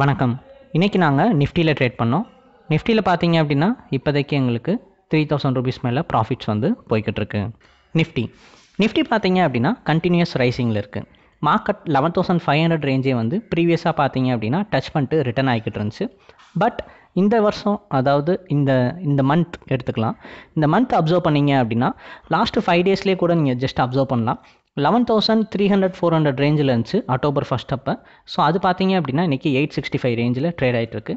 வணக்கம் இன்றைக்கி நாங்கள் நிஃப்டியில் ட்ரேட் பண்ணோம் நிஃப்டியில் பார்த்தீங்க அப்படின்னா இப்போதைக்கு எங்களுக்கு த்ரீ தௌசண்ட் ருபீஸ் மேலே ப்ராஃபிட்ஸ் வந்து போய்கிட்டிருக்கு நிஃப்டி நிஃப்டி பார்த்தீங்க அப்படின்னா கண்டினியூஸ் ரைசிங்கில் இருக்குது market eleven thousand five hundred ரேஞ்சே வந்து ப்ரீவியஸாக பார்த்தீங்க அப்படின்னா டச் பண்ணிட்டு ரிட்டர்ன் ஆகிக்கிட்டு இருந்துச்சு பட் இந்த வருஷம் அதாவது இந்த இந்த மந்த் எடுத்துக்கலாம் இந்த மந்த் அப்சர்வ் பண்ணிங்க அப்படின்னா லாஸ்ட்டு ஃபைவ் டேஸ்லேயே கூட நீங்கள் ஜஸ்ட் அப்சர்வ் பண்ணலாம் eleven thousand three hundred four hundred ரேஞ்சில் இருந்துச்சு அக்டோபர் ஃபஸ்ட் அப்போ ஸோ அது பார்த்தீங்க அப்படின்னா இன்றைக்கி எயிட் சிக்ஸ்டி ஃபைவ் ரேஞ்சில் ட்ரேட் ஆகிட்டுருக்கு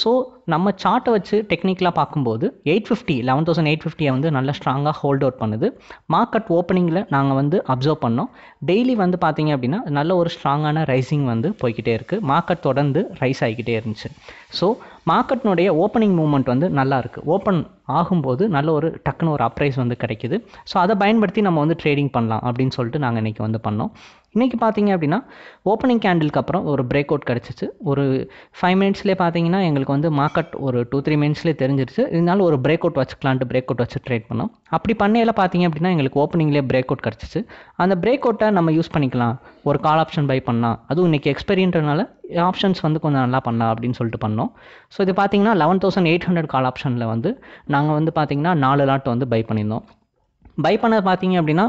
ஸோ நம்ம சார்ட்டை வச்சு டெக்னிக்கலாக பார்க்கும்போது eight fifty eleven thousand eight ஃபிஃப்டியை வந்து நல்லா ஸ்ட்ராங்காக ஹோல்ட் அவுட் பண்ணுது மார்க்கெட் ஓப்பனிங்கில் நாங்கள் வந்து அப்சர்வ் பண்ணோம் டெய்லி வந்து பார்த்தீங்க அப்படின்னா நல்ல ஒரு ஸ்ட்ராங்கான ரைசிங் வந்து போய்கிட்டே இருக்குது மார்க்கெட் தொடர்ந்து ரைஸ் ஆகிக்கிட்டே இருந்துச்சு ஸோ மார்க்கெட்னுடைய ஓப்பனிங் மூமெண்ட் வந்து நல்லாயிருக்கு ஓப்பன் ஆகும்போது நல்ல ஒரு டக்குன்னு ஒரு அப்ரைஸ் வந்து கிடைக்குது ஸோ அதை பயன்படுத்தி நம்ம வந்து ட்ரேடிங் பண்ணலாம் அப்படின்னு சொல்லிட்டு நாங்கள் இன்றைக்கி வந்து பண்ணோம் இன்றைக்கி பார்த்தீங்க அப்படின்னா ஓப்பனிங் கேண்டிலுக்கு அப்புறம் ஒரு பிரேக் அவுட் கிடச்சிச்சு ஒரு ஃபைவ் மினிட்ஸ்லேயே பார்த்தீங்கன்னா எங்களுக்கு வந்து மார்க்கெட் ஒரு டூ த்ரீ மினிட்ஸ்லேயே தெரிஞ்சிருச்சு இருந்தாலும் ஒரு பிரேக் அவுட் வச்சுக்கலான்ட்டு பிரேக் அவுட் வச்சு ட்ரேட் பண்ணோம் அப்படி பண்ணையில் பார்த்தீங்க அப்படின்னா எங்களுக்கு ஓப்பனிங்லேயே பிரேக் அவுட் கிடச்சிச்சு அந்த பிரேக் அவுட்டை நம்ம யூஸ் பண்ணிக்கலாம் ஒரு கால் ஆப்ஷன் பை பண்ணலாம் அதுவும் இன்றைக்கி எக்ஸ்பெரியன்றனால ஆப்ஷன்ஸ் வந்து கொஞ்சம் நல்லா பண்ணலாம் அப்படின்னு சொல்லிட்டு பண்ணோம் ஸோ இது பார்த்தீங்கன்னா eleven thousand eight hundred call ஆப்ஷனில் வந்து நாங்கள் வந்து பார்த்தீங்கன்னா நாலு லாட் வந்து பை பண்ணியிருந்தோம் பை பண்ண பார்த்தீங்க அப்படின்னா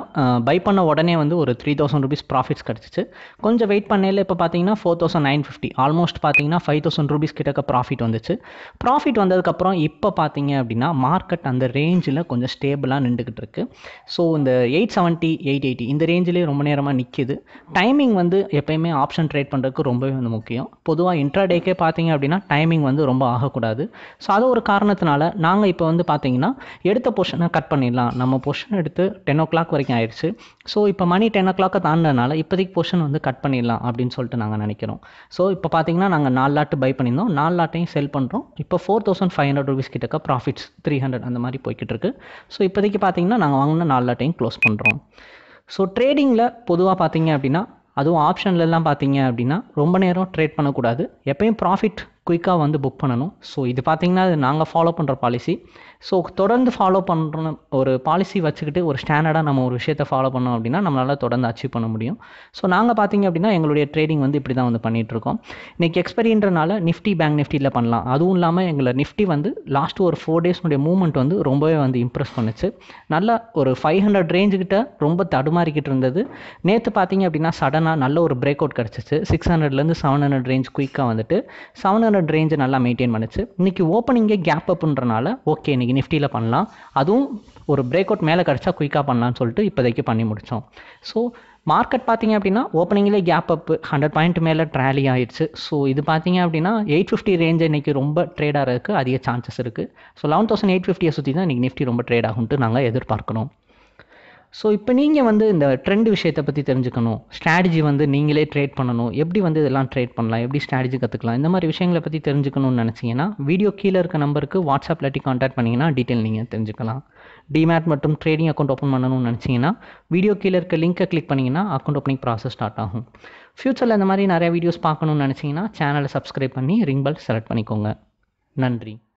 பை பண்ண உடனே வந்து ஒரு த்ரீ தௌசண்ட் ருபீஸ் ப்ராஃபிட்ஸ் கிடச்சிச்சு கொஞ்சம் வெயிட் பண்ணையில் இப்போ பார்த்தீங்கன்னா four thousand nine fifty almost பார்த்தீங்கன்னா ஃபைவ் தௌசண்ட் ருபீஸ் கிட்டக்க ப்ராஃபிட் வந்துச்சு ப்ராஃபிட் வந்ததுக்கப்புறம் இப்போ பார்த்தீங்க அப்படின்னா மார்க்கெட் அந்த ரேஞ்சில் கொஞ்சம் ஸ்டேபிளாக நின்றுக்கிட்டு இருக்கு ஸோ இந்த எயிட் செவன்ட்டி எயிட் எயிட்டி இந்த ரேஞ்சிலே ரொம்ப நேரமாக நிற்கிது டைமிங் வந்து எப்போயுமே ஆப்ஷன் ட்ரேட் பண்ணுறதுக்கு ரொம்பவே வந்து முக்கியம் பொதுவாக இன்ட்ராடேக்கே பார்த்தீங்க அப்படின்னா டைமிங் வந்து ரொம்ப ஆகக்கூடாது ஸோ அது ஒரு காரணத்தினால நாங்கள் இப்போ வந்து பார்த்தீங்கன்னா எடுத்த போர்ஷனை கட் பண்ணிடலாம் நம்ம போர்ஷன் போர்ஷன் எடுத்து டென் ஓ கிளாக் வரைக்கும் ஆயிடுச்சு ஸோ இப்போ மணி டென் ஓ கிளாக்கை தாண்டினால இப்போதைக்கு போர்ஷன் வந்து கட் பண்ணிடலாம் அப்படின்னு சொல்லிட்டு நாங்கள் நினைக்கிறோம் ஸோ இப்போ பார்த்தீங்கன்னா நாங்கள் நாலு லாட்டு பை பண்ணியிருந்தோம் நாலு லாட்டையும் செல் பண்ணுறோம் இப்போ four thousand five hundred rupees கிட்டக்க ப்ராஃபிட்ஸ் த்ரீ ஹண்ட்ரட் அந்த மாதிரி போய்கிட்டு இருக்கு ஸோ இப்போதைக்கு பார்த்தீங்கன்னா நாங்கள் வாங்கின நாலு லாட்டையும் க்ளோஸ் பண்ணுறோம் ஸோ ட்ரேடிங்கில் பொதுவாக பார்த்தீங்க அப்படின்னா அதுவும் ஆப்ஷன்லலாம் பார்த்தீங்க அப்படின்னா ரொம்ப நேரம் ட்ரேட் பண்ணக்கூடாது எப்பயும் ப்ராஃபிட் குயிக்காக வந்து புக் பண்ணணும் ஸோ இது பார்த்திங்கன்னா நாங்கள் ஃபாலோ பண்ணுற பாலிசி ஸோ தொடர்ந்து ஃபாலோ பண்ணணும் ஒரு பாலிசி வச்சுக்கிட்டு ஒரு ஸ்டாண்டர்டாக நம்ம ஒரு விஷயத்தை ஃபாலோ பண்ணோம் அப்படின்னா நம்மளால் தொடர்ந்து அச்சீவ் பண்ண முடியும் ஸோ நாங்கள் பார்த்தீங்க அப்படின்னா எங்களுடைய ட்ரேடிங் வந்து இப்படி தான் வந்து பண்ணிகிட்ருக்கோம் இன்றைக்கி எக்ஸ்பெரியன்றனால நிஃப்டி பேங்க் நிஃப்டியில் பண்ணலாம் அதுவும் இல்லாமல் எங்களை நிஃப்டி வந்து லாஸ்ட் ஒரு ஃபோர் டேஸ்னுடைய மூவ்மெண்ட் வந்து ரொம்பவே வந்து இம்ப்ரெஸ் பண்ணுச்சு நல்லா ஒரு ஃபைவ் ஹண்ட்ரட் ரேஞ்சுக்கிட்ட ரொம்ப தடுமாறிக்கிட்டு இருந்தது நேற்று பார்த்தீங்க அப்படின்னா சடனாக நல்ல ஒரு பிரேக் அவுட் கிடச்சிச்சு சிக்ஸ் ஹண்ட்ரட்லேருந்து செவன் ஹண்ட்ரட் ரேஞ்ச் குயிக்காக வந்துட்டு செவன் ஹண்ட்ரட் ரேஞ்சு நல்லா மெயின்டைன் பண்ணுச்சு இன்றைக்கி ஓப்பனிங்கே கேப் அப்புன்றனால ஓகே இன்றைக்கி இன்றைக்கி நிஃப்டியில் பண்ணலாம் அதுவும் ஒரு பிரேக் அவுட் மேலே கிடச்சா குயிக்காக பண்ணலான்னு சொல்லிட்டு இப்போதைக்கு பண்ணி முடித்தோம் ஸோ மார்க்கெட் பார்த்தீங்க அப்படின்னா ஓப்பனிங்லேயே கேப் அப் ஹண்ட்ரட் பாயிண்ட் மேலே ட்ராலி ஆயிடுச்சு ஸோ இது பார்த்தீங்க அப்படின்னா எயிட் ஃபிஃப்டி ரேஞ்சு இன்றைக்கி ரொம்ப ட்ரேடாக இருக்குது அதிக சான்சஸ் இருக்குது ஸோ லெவன் தௌசண்ட் எயிட் ஃபிஃப்டியை சுற்றி தான் இன்றைக்கி நிஃப்டி ரொம்ப ட்ரேட் ஆகும்ட்டு நாங்கள் எதிர்பார்க்கணும் ஸோ இப்போ நீங்கள் வந்து இந்த ட்ரெண்ட் விஷயத்தை பற்றி தெரிஞ்சுக்கணும் ஸ்ட்ராட்டஜி வந்து நீங்களே ட்ரேட் பண்ணணும் எப்படி வந்து இதெல்லாம் ட்ரேட் பண்ணலாம் எப்படி ஸ்ட்ராட்டஜி கற்றுக்கலாம் இந்த மாதிரி விஷயங்களை பற்றி தெரிஞ்சுக்கணும்னு நினச்சிங்கன்னா வீடியோ கீழே இருக்க நம்பருக்கு வாட்ஸ்அப் இல்லாட்டி காண்டாக்ட் பண்ணிங்கன்னா டீட்டெயில் நீங்கள் தெரிஞ்சுக்கலாம் டிமேட் மற்றும் ட்ரேடிங் அக்கௌண்ட் ஓப்பன் பண்ணணும்னு நினச்சிங்கன்னா வீடியோ கீழே இருக்க லிங்க்கை கிளிக் பண்ணிங்கன்னா அக்கௌண்ட் ஓப்பனிங் ப்ராசஸ் ஸ்டார்ட் ஆகும் ஃப்யூச்சரில் இந்த மாதிரி நிறையா வீடியோஸ் பார்க்கணும்னு நினச்சிங்கன்னா சேனலை சப்ஸ்கிரைப் பண்ணி ரிங் பெல் செலக்ட் பண்ணிக்கோங்க நன்றி